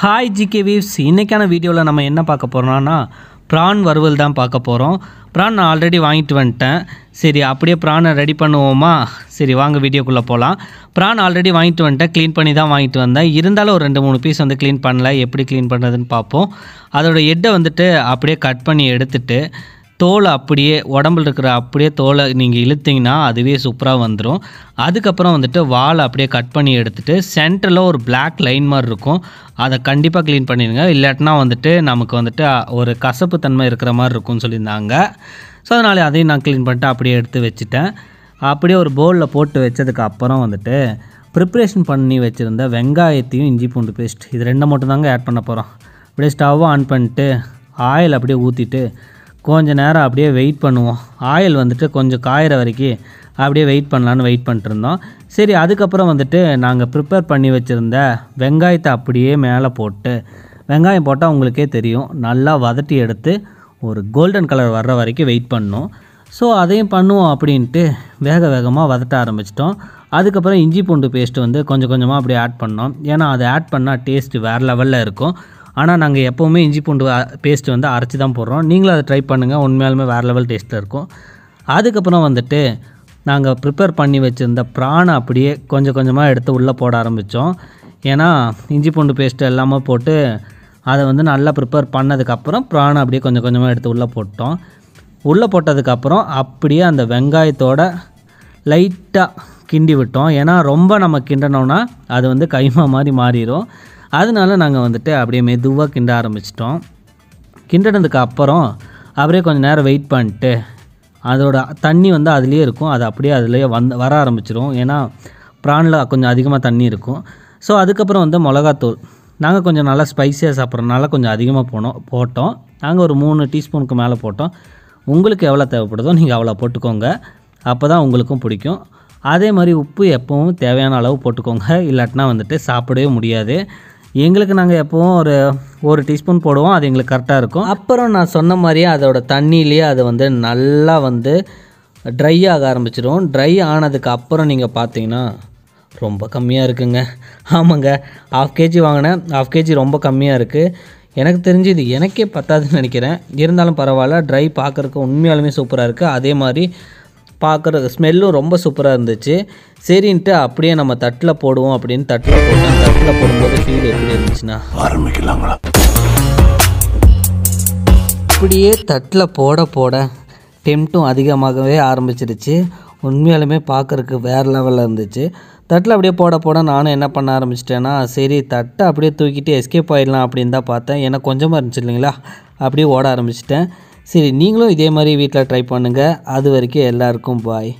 hi GK weaves இன்றைக்கான வீடியோவில் நம்ம என்ன பார்க்க போகிறோம்னா ப்ரான் வறுவல் தான் பார்க்க போகிறோம் ப்ரான் நான் ஆல்ரெடி வாங்கிட்டு வந்துட்டேன் சரி அப்படியே ப்ரானை ரெடி பண்ணுவோமா சரி வாங்க வீடியோக்குள்ளே போகலாம் ப்ரான் ஆல்ரெடி வாங்கிட்டு வந்துட்டேன் க்ளீன் பண்ணி தான் வாங்கிட்டு வந்தேன் இருந்தாலும் ஒரு ரெண்டு மூணு பீஸ் வந்து க்ளீன் பண்ணல எப்படி க்ளீன் பண்ணுறதுன்னு பார்ப்போம் அதோடய எட்டை வந்துட்டு அப்படியே கட் பண்ணி எடுத்துகிட்டு தோலை அப்படியே உடம்புல இருக்கிற அப்படியே தோலை நீங்கள் இழுத்திங்கன்னா அதுவே சூப்பராக வந்துடும் அதுக்கப்புறம் வந்துட்டு வால் அப்படியே கட் பண்ணி எடுத்துகிட்டு சென்டரில் ஒரு பிளாக் லைன் மாதிரி இருக்கும் அதை கண்டிப்பாக க்ளீன் பண்ணிடுங்க இல்லாட்டினா வந்துட்டு நமக்கு வந்துட்டு ஒரு கசப்பு தன்மை இருக்கிற மாதிரி இருக்கும்னு சொல்லியிருந்தாங்க ஸோ அதனால் அதையும் நான் க்ளீன் பண்ணிட்டு அப்படியே எடுத்து வச்சுட்டேன் அப்படியே ஒரு போலில் போட்டு வச்சதுக்கு அப்புறம் வந்துட்டு ப்ரிப்ரேஷன் பண்ணி வச்சுருந்த வெங்காயத்தையும் இஞ்சி பூண்டு பேஸ்ட் இது ரெண்டை மட்டும் தாங்க ஆட் பண்ண போகிறோம் அப்படியே ஸ்டவ்வை ஆன் பண்ணிட்டு ஆயில் அப்படியே ஊற்றிட்டு கொஞ்ச நேரம் அப்படியே வெயிட் பண்ணுவோம் ஆயில் வந்துட்டு கொஞ்சம் காயிற வரைக்கும் அப்படியே வெயிட் பண்ணலான்னு வெயிட் பண்ணிட்டுருந்தோம் சரி அதுக்கப்புறம் வந்துட்டு நாங்கள் ப்ரிப்பேர் பண்ணி வச்சுருந்த வெங்காயத்தை அப்படியே மேலே போட்டு வெங்காயம் போட்டால் உங்களுக்கே தெரியும் நல்லா வதட்டி எடுத்து ஒரு கோல்டன் கலர் வர்ற வரைக்கும் வெயிட் பண்ணோம் ஸோ அதையும் பண்ணுவோம் அப்படின்ட்டு வேக வேகமாக வதட்ட ஆரம்பிச்சிட்டோம் அதுக்கப்புறம் இஞ்சி பூண்டு பேஸ்ட்டு வந்து கொஞ்சம் கொஞ்சமாக அப்படியே ஆட் பண்ணோம் ஏன்னா அதை ஆட் பண்ணால் டேஸ்ட்டு வேறு லெவலில் இருக்கும் ஆனால் நாங்கள் எப்போவுமே இஞ்சி பூண்டு பேஸ்ட் வந்து அரைச்சி தான் போடுறோம் நீங்களும் அதை ட்ரை பண்ணுங்கள் உண்மையாலுமே வேறு லெவல் டேஸ்ட்டில் இருக்கும் அதுக்கப்புறம் வந்துட்டு நாங்கள் ப்ரிப்பேர் பண்ணி வச்சுருந்த ப்ரானை அப்படியே கொஞ்சம் கொஞ்சமாக எடுத்து உள்ளே போட ஆரம்பித்தோம் ஏன்னா இஞ்சி பூண்டு பேஸ்ட்டு எல்லாமே போட்டு அதை வந்து நல்லா ப்ரிப்பேர் பண்ணதுக்கப்புறம் ப்ரானை அப்படியே கொஞ்சம் கொஞ்சமாக எடுத்து உள்ளே போட்டோம் உள்ளே போட்டதுக்கப்புறம் அப்படியே அந்த வெங்காயத்தோட லைட்டாக கிண்டி விட்டோம் ஏன்னா ரொம்ப நம்ம கிண்டனோன்னா அது வந்து கைமா மாதிரி மாறிடும் அதனால நாங்கள் வந்துட்டு அப்படியே மெதுவாக கிண்ட ஆரம்பிச்சிட்டோம் கிண்டனதுக்கு அப்புறம் அப்படியே கொஞ்சம் நேரம் வெயிட் பண்ணிட்டு அதோட தண்ணி வந்து அதுலேயே இருக்கும் அது அப்படியே அதுலேயே வந்து வர ஆரம்பிச்சிடும் ஏன்னா ப்ரானில் கொஞ்சம் அதிகமாக தண்ணி இருக்கும் ஸோ அதுக்கப்புறம் வந்து மிளகாத்தூள் நாங்கள் கொஞ்சம் நல்லா ஸ்பைஸியாக சாப்பிட்றதுனால கொஞ்சம் அதிகமாக போனோம் போட்டோம் நாங்கள் ஒரு மூணு டீஸ்பூனுக்கு மேலே போட்டோம் உங்களுக்கு எவ்வளோ தேவைப்படுதோ நீங்கள் அவ்வளோ போட்டுக்கோங்க அப்போ தான் உங்களுக்கும் பிடிக்கும் அதே மாதிரி உப்பு எப்பவும் தேவையான அளவு போட்டுக்கோங்க இல்லாட்டினா வந்துட்டு சாப்பிடவே முடியாது எங்களுக்கு நாங்கள் எப்போவும் ஒரு ஒரு டீஸ்பூன் போடுவோம் அது எங்களுக்கு கரெக்டாக இருக்கும் அப்புறம் நான் சொன்ன மாதிரியே அதோட தண்ணியிலேயே அது வந்து நல்லா வந்து ட்ரை ஆக ஆரம்பிச்சிடும் ட்ரை ஆனதுக்கு அப்புறம் நீங்கள் பார்த்தீங்கன்னா ரொம்ப கம்மியாக இருக்குங்க ஆமாங்க ஆஃப் கேஜி வாங்கினேன் ஆஃப் கேஜி ரொம்ப கம்மியாக இருக்குது எனக்கு தெரிஞ்சு இது எனக்கே பத்தாதுன்னு நினைக்கிறேன் இருந்தாலும் பரவாயில்ல ட்ரை பார்க்குறக்கு உண்மையாலுமே சூப்பராக இருக்குது அதே மாதிரி பார்க்குற ஸ்மெல்லும் ரொம்ப சூப்பராக இருந்துச்சு சரின்ட்டு அப்படியே நம்ம தட்டில் போடுவோம் அப்படின்னு தட்டில் போட்டோம் தட்டில் போடும்போது ஃபீல் எப்படி இருந்துச்சுன்னா ஆரம்பிக்கலாங்களா அப்படியே தட்டில் போட போட டெம்ட்டும் அதிகமாகவே ஆரம்பிச்சிருச்சு உண்மையாலுமே பார்க்குறக்கு வேறு லெவலில் இருந்துச்சு தட்டில் அப்படியே போட போட நானும் என்ன பண்ண ஆரம்பிச்சிட்டேன்னா சரி தட்டை அப்படியே தூக்கிட்டு எஸ்கேப் ஆகிடலாம் அப்படின்னு தான் பார்த்தேன் ஏன்னா கொஞ்சமாக இருந்துச்சு இல்லைங்களா அப்படியே ஓட ஆரம்பிச்சிட்டேன் சரி நீங்களும் இதே மாதிரி வீட்டில் ட்ரை பண்ணுங்கள் அது வரைக்கும் எல்லாருக்கும் பாய்